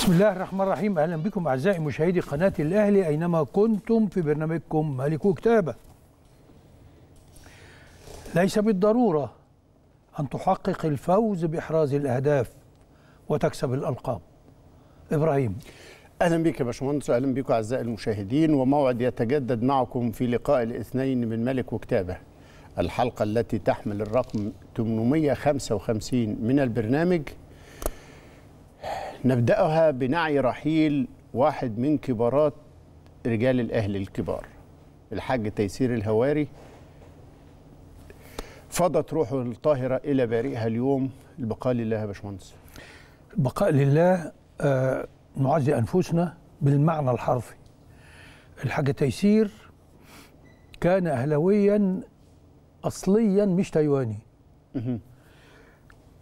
بسم الله الرحمن الرحيم اهلا بكم اعزائي مشاهدي قناه الاهلي اينما كنتم في برنامجكم ملكو كتابه. ليس بالضروره ان تحقق الفوز باحراز الاهداف وتكسب الالقاب. ابراهيم اهلا بك يا باشمهندس اهلا بكم اعزائي المشاهدين وموعد يتجدد معكم في لقاء الاثنين من ملك وكتابه. الحلقه التي تحمل الرقم 855 من البرنامج نبدأها بنعي رحيل واحد من كبارات رجال الأهل الكبار الحاج تيسير الهواري فضت روحه الطاهرة إلى بارئها اليوم البقاء لله يا باشمهندس البقاء لله آه، نعزي أنفسنا بالمعنى الحرفي الحاج تيسير كان أهلويا أصليا مش تايواني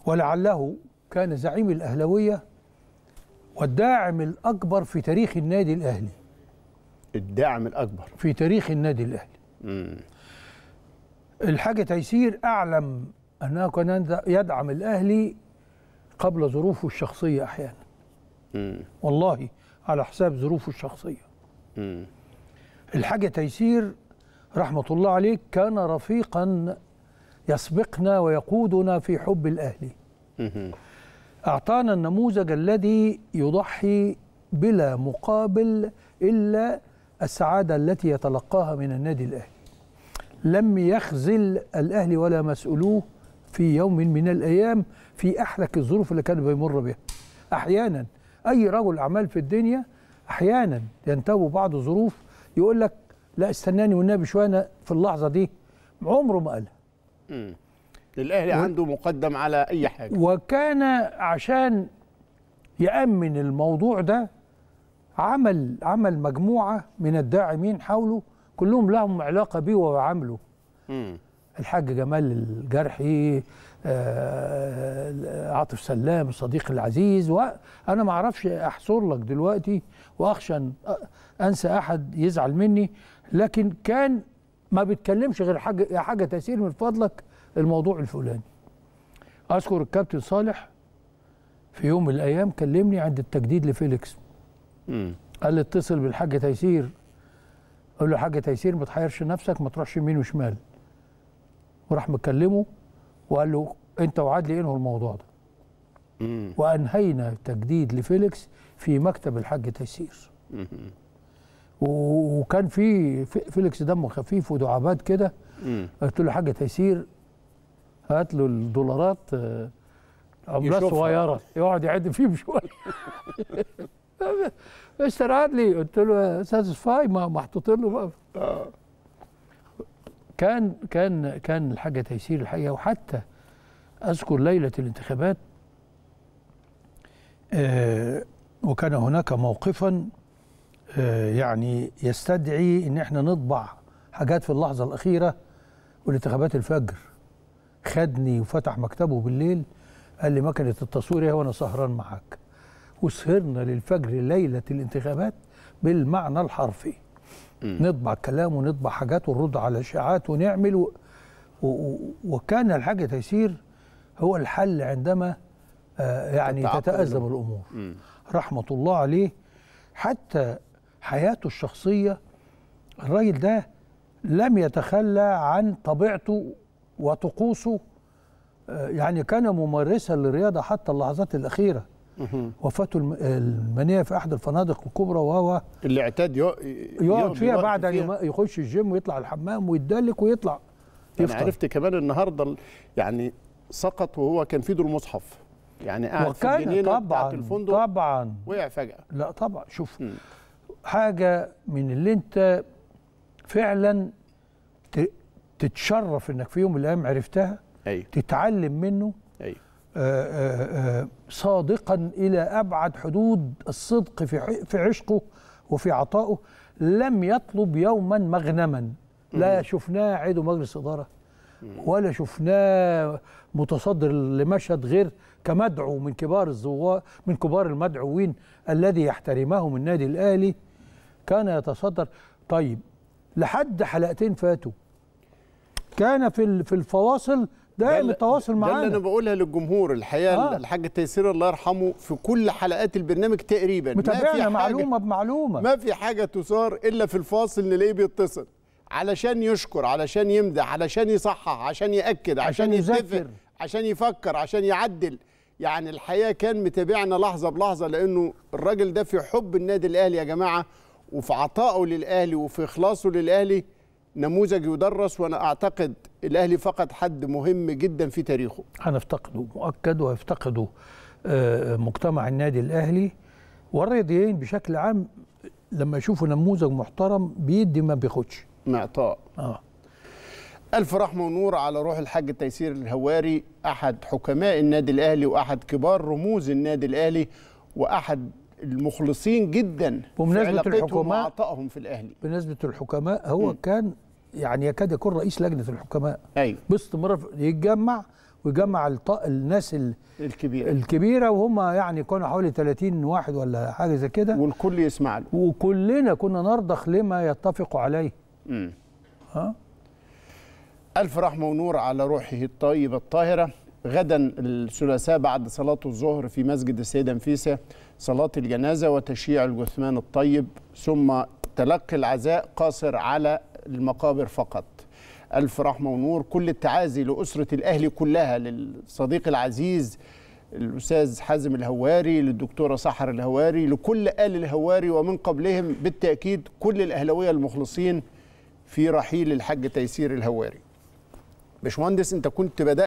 ولعله كان زعيم الأهلوية والداعم الأكبر في تاريخ النادي الأهلي الداعم الأكبر في تاريخ النادي الأهلي امم الحاجة تيسير أعلم أنه كان يدعم الأهلي قبل ظروفه الشخصية أحيانا مم. والله على حساب ظروفه الشخصية امم الحاجة تيسير رحمة الله عليه كان رفيقا يسبقنا ويقودنا في حب الأهلي مم. أعطانا النموذج الذي يضحي بلا مقابل إلا السعادة التي يتلقاها من النادي الأهلي لم يخزل الأهلي ولا مسؤولوه في يوم من الأيام في أحلك الظروف اللي كان بيمر بها أحيانا أي رجل أعمال في الدنيا أحيانا ينتبه بعض الظروف يقول لك لا استناني والنبي شوية أنا في اللحظة دي عمره ما قالها الاهلي و... عنده مقدم على اي حاجه وكان عشان يامن الموضوع ده عمل عمل مجموعه من الداعمين حوله كلهم لهم علاقه بيه وعامله الحاج جمال الجرحي آه، عاطف سلام الصديق العزيز وانا ما اعرفش احصر لك دلوقتي واخشى انسى احد يزعل مني لكن كان ما بيتكلمش غير حاجه حاجه تسير من فضلك الموضوع الفلاني اذكر الكابتن صالح في يوم من الايام كلمني عند التجديد لفيليكس قال لي اتصل بالحاج تيسير قال له حاج تيسير ما تحيرش نفسك ما تروحش يمين وشمال وراح مكلمه وقال له انت وعدلي انه الموضوع ده وانهينا تجديد لفيليكس في مكتب الحاج تيسير وكان في فيليكس دمه خفيف ودعابات كده قلت له حاجه تيسير هات له الدولارات عملات آه، صغيره يقعد يعد فيهم شويه مستر عدلي قلت له يا استاذ ما محطوطين له بقى آه. كان كان كان الحاجه تيسير الحقيقه وحتى اذكر ليله الانتخابات آه، وكان هناك موقفا يعني يستدعي ان احنا نطبع حاجات في اللحظه الاخيره والانتخابات الفجر خدني وفتح مكتبه بالليل قال لي مكنه التصوير ايه وانا سهران معاك وسهرنا للفجر ليله الانتخابات بالمعنى الحرفي م. نطبع كلام ونطبع حاجات ونرد على اشاعات ونعمل و... و... وكان الحاج تيسير هو الحل عندما آه يعني تتأزم الأمور م. رحمة الله عليه حتى حياته الشخصية الراجل ده لم يتخلى عن طبيعته وطقوسه آه، يعني كان ممارسا للرياضة حتى اللحظات الأخيرة وفاته المنية في أحد الفنادق الكبرى وهو اللي اعتاد يقعد فيها بعد أن يخش الجيم ويطلع الحمام ويدلك ويطلع أنا عرفت كمان النهاردة يعني سقط وهو كان في دور المصحف يعني قاعد في الجنينة الفندق طبعا وقع فجأة لا طبعا شوف م. حاجة من اللي أنت فعلا تتشرف انك في يوم من الايام عرفتها أيوه. تتعلم منه أيوه. آه، آآ آه، آآ آه، صادقا الى ابعد حدود الصدق في في عشقه وفي عطائه لم يطلب يوما مغنما لا شفناه عضو مجلس اداره ولا شفناه متصدر لمشهد غير كمدعو من كبار الزوار من كبار المدعوين الذي يحترمهم النادي الاهلي كان يتصدر طيب لحد حلقتين فاتوا كان في في الفواصل دائم التواصل معانا ده اللي انا بقولها للجمهور الحقيقه آه. الحاج تيسير الله يرحمه في كل حلقات البرنامج تقريبا متابعنا معلومه بمعلومه ما في حاجه تثار الا في الفاصل نلاقيه بيتصل علشان يشكر علشان يمدح علشان يصحح عشان ياكد عشان, عشان يذكر عشان يفكر عشان يعدل يعني الحقيقه كان متابعنا لحظه بلحظه لانه الراجل ده في حب النادي الاهلي يا جماعه وفي عطائه للاهلي وفي اخلاصه للاهلي نموذج يدرس وانا اعتقد الاهلي فقد حد مهم جدا في تاريخه هنفتقده مؤكد وهيفتقده آه، مجتمع النادي الاهلي والرياضيين بشكل عام لما يشوفوا نموذج محترم بيدي ما بياخدش معطاء اه ألف رحمة ونور على روح الحاج تيسير الهواري أحد حكماء النادي الأهلي وأحد كبار رموز النادي الأهلي وأحد المخلصين جدا بمناسبة الحكماء وعطائهم في الأهلي بمناسبة الحكماء هو م. كان يعني يكاد يكون رئيس لجنه الحكماء ايوه باستمرار يتجمع ويجمع الناس الكبيره الكبيره وهم يعني كانوا حوالي 30 واحد ولا حاجه زي كده والكل يسمع له وكلنا كنا نرضخ لما يتفق عليه امم ها الف رحمه ونور على روحه الطيبه الطاهره غدا الثلاثاء بعد صلاة الظهر في مسجد السيدة نفيسة صلاة الجنازة وتشييع الجثمان الطيب ثم تلقي العزاء قاصر على المقابر فقط ألف رحمة ونور كل التعازي لأسرة الأهلي كلها للصديق العزيز الأستاذ حازم الهواري للدكتورة سحر الهواري لكل آل الهواري ومن قبلهم بالتأكيد كل الأهلوية المخلصين في رحيل الحاج تيسير الهواري باشمهندس أنت كنت بدأت